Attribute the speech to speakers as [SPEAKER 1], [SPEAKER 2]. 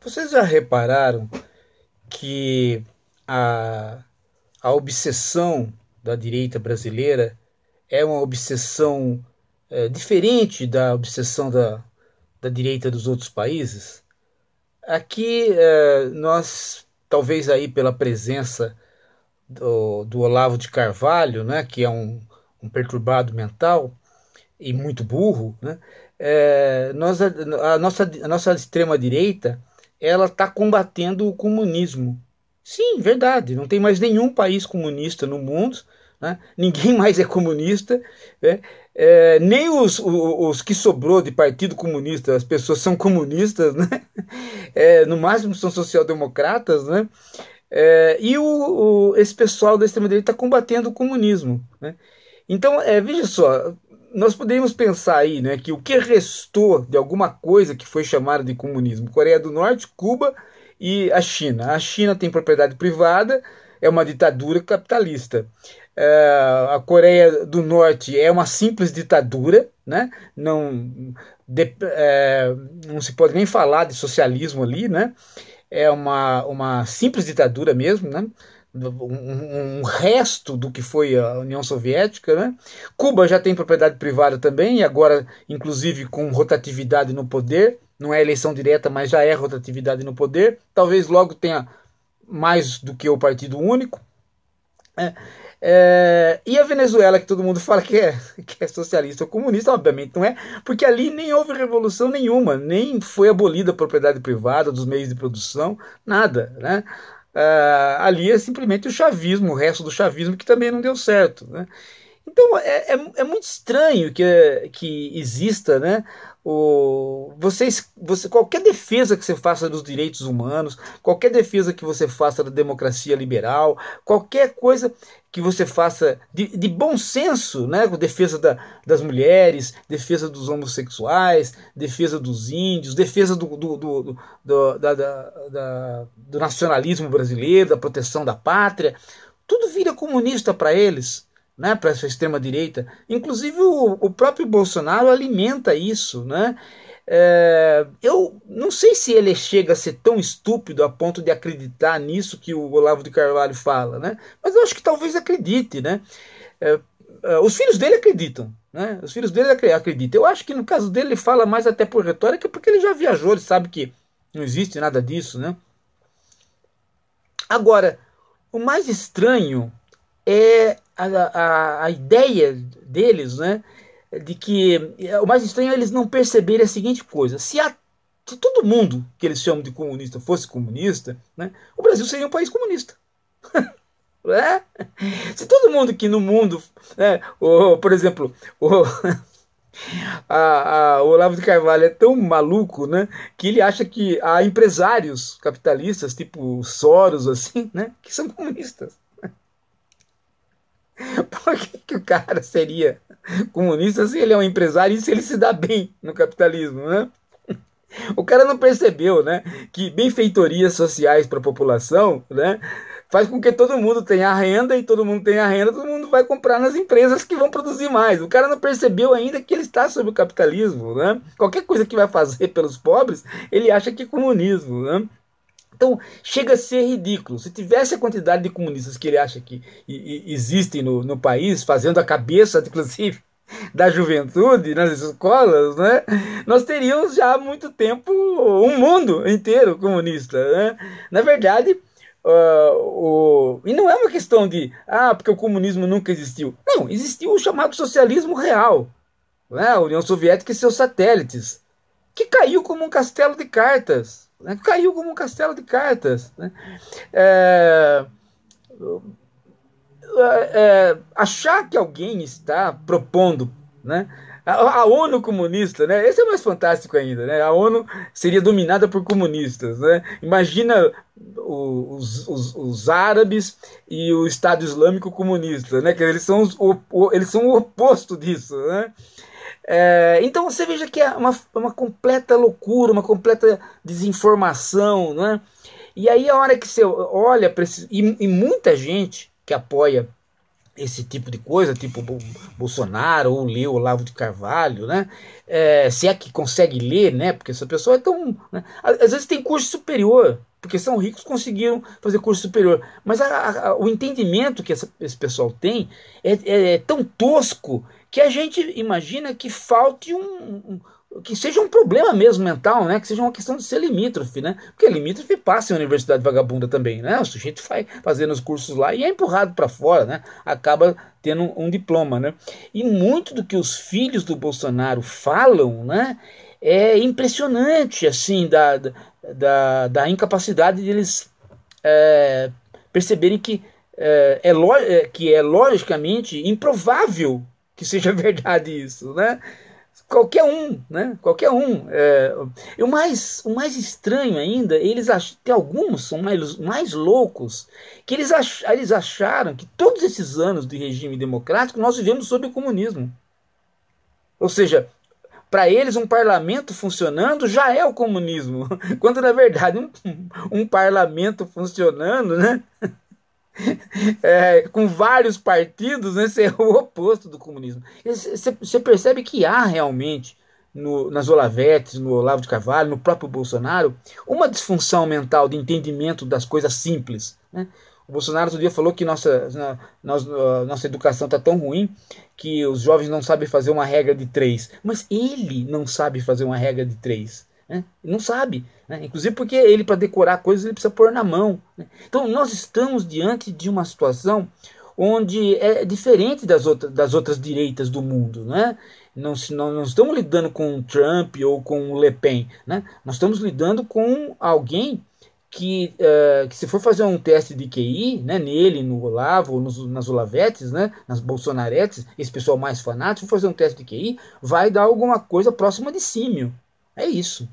[SPEAKER 1] Vocês já repararam que a, a obsessão da direita brasileira é uma obsessão é, diferente da obsessão da, da direita dos outros países? Aqui é, nós, talvez aí pela presença do, do, Olavo de Carvalho, né, que é um, um perturbado mental e muito burro, né, é, nós, a, a, nossa, a nossa extrema-direita ela está combatendo o comunismo. Sim, verdade. Não tem mais nenhum país comunista no mundo. Né? Ninguém mais é comunista. Né? É, nem os, os, os, que sobrou de partido comunista, as pessoas são comunistas, né? É, no máximo são social-democratas, né? É, e o, o, esse pessoal da extrema-direita está combatendo o comunismo. Né? Então, é, veja só, nós poderíamos pensar aí né, que o que restou de alguma coisa que foi chamada de comunismo? Coreia do Norte, Cuba e a China. A China tem propriedade privada, é uma ditadura capitalista. Eh, a Coreia do Norte é uma simples ditadura, né? não, de, é, não se pode nem falar de socialismo ali, né? é uma, uma simples ditadura mesmo. Né? um, resto do que foi a União Soviética. Né? Cuba já tem propriedade privada também, e agora, inclusive, com rotatividade no poder. Não é eleição direta, mas já é rotatividade no poder. Talvez logo tenha mais do que o Partido Único. É, é, e a Venezuela, que todo mundo fala que é, que é socialista ou comunista, obviamente não é, porque ali nem houve revolução nenhuma, nem foi abolida a propriedade privada dos meios de produção, nada. Né? Uh, ali é simplesmente o chavismo, o resto do chavismo que também não deu certo. Né? Então é, é, é, muito estranho que, que exista, né? O, vocês, você, qualquer defesa que você faça dos direitos humanos, qualquer defesa que você faça da democracia liberal, qualquer coisa que você faça de, de bom senso, né? Defesa da, das mulheres, defesa dos homossexuais, defesa dos índios, defesa do, do, do, do da, da, da, do nacionalismo brasileiro, da proteção da pátria, tudo vira comunista para eles né, para essa extrema-direita. Inclusive, o, o, próprio Bolsonaro alimenta isso. Né? É, eu não sei se ele chega a ser tão estúpido a ponto de acreditar nisso que o Olavo de Carvalho fala, né? mas eu acho que talvez acredite. Né? É, é os filhos dele acreditam. Né? Os filhos dele acreditam. Eu acho que no caso dele ele fala mais até por retórica, porque ele já viajou, ele sabe que não existe nada disso. Né? Agora, o mais estranho é a, a, a ideia deles, né? De que é, o mais estranho é eles não perceberem a seguinte coisa: se, a, se todo mundo que eles chamam de comunista fosse comunista, né, o Brasil seria um país comunista. É? Se todo mundo que no mundo, né, o por exemplo, o, a, a, o Olavo de Carvalho é tão maluco né, que ele acha que há empresários capitalistas, tipo Soros, assim, né, que são comunistas. Por que, que o cara seria comunista se ele é um empresário e se ele se dá bem no capitalismo, né? O cara não percebeu, né, que benfeitorias sociais para a população, né, faz com que todo mundo tenha renda e todo mundo tenha renda, todo mundo vai comprar nas empresas que vão produzir mais. O cara não percebeu ainda que ele está sob o capitalismo, né? Qualquer coisa que vai fazer pelos pobres, ele acha que é comunismo, né? Então, chega a ser ridículo. Se tivesse a quantidade de comunistas que ele acha que existem no, no país, fazendo a cabeça, inclusive, da juventude nas escolas, né? Nós teríamos já há muito tempo um mundo inteiro comunista, né? Na verdade, uh, o... e não é uma questão de ah, porque o comunismo nunca existiu. Não, existiu o chamado socialismo real, né? A União Soviética e seus satélites, que caiu como um castelo de cartas né? caiu como um castelo de cartas. Né? É, é, é, achar que alguém está propondo né? A, a, ONU comunista, né? Esse é mais fantástico ainda, né? A ONU seria dominada por comunistas, né? Imagina os, os, os árabes e o Estado Islâmico comunista, né? Que eles são, os, o, o, eles são o oposto disso, né? É, então você veja que é uma, é uma completa loucura, uma completa desinformação, não é? E aí a hora que você olha para e, e muita gente que apoia esse tipo de coisa, tipo Bolsonaro ou leu Olavo de Carvalho, né? É, se é que consegue ler, né? Porque essa pessoa é tão. Né? Às vezes tem curso superior, porque são ricos conseguiram fazer curso superior. Mas a, a, o entendimento que essa, esse pessoal tem é, é, é tão tosco que a gente imagina que falte um, um, que seja um problema mesmo mental, né? Que seja uma questão de ser limítrofe, né? Porque limítrofe passa em universidade vagabunda também, né? O sujeito vai fazendo os cursos lá e é empurrado para fora, né? Acaba tendo um, um diploma, né? E muito do que os filhos do Bolsonaro falam, né? É impressionante, assim, da, da, da incapacidade deles é, perceberem que é, é, é que é logicamente improvável que seja verdade isso, né? Qualquer um, né? Qualquer um. É, o, mais, o mais estranho ainda, eles acham tem alguns são mais, mais loucos, que eles, ach... eles acharam que todos esses anos de regime democrático nós vivemos sob o comunismo. Ou seja, para eles um parlamento funcionando já é o comunismo, quando na verdade um, um parlamento funcionando, né? é, com vários partidos, né, ser é o oposto do comunismo. Você percebe que há realmente no, nas Olavetes, no Olavo de Carvalho, no próprio Bolsonaro, uma disfunção mental de entendimento das coisas simples. Né? O Bolsonaro outro dia falou que nossa, na, nossa, nossa educação está tão ruim que os jovens não sabem fazer uma regra de três. Mas ele não sabe fazer uma regra de três. Né? não sabe. Né? Inclusive porque ele, para decorar coisas, ele precisa pôr na mão. Né? Então, nós estamos diante de uma situação onde é diferente das, outra, das outras direitas do mundo. Né? Não, não, não estamos lidando com Trump ou com Le Pen. Né? Nós estamos lidando com alguém que, uh, que, se for fazer um teste de QI, né, nele, no Olavo, nos, nas Olavetes, né, nas Bolsonaretes, esse pessoal mais fanático, se for fazer um teste de QI, vai dar alguma coisa próxima de símio. É isso.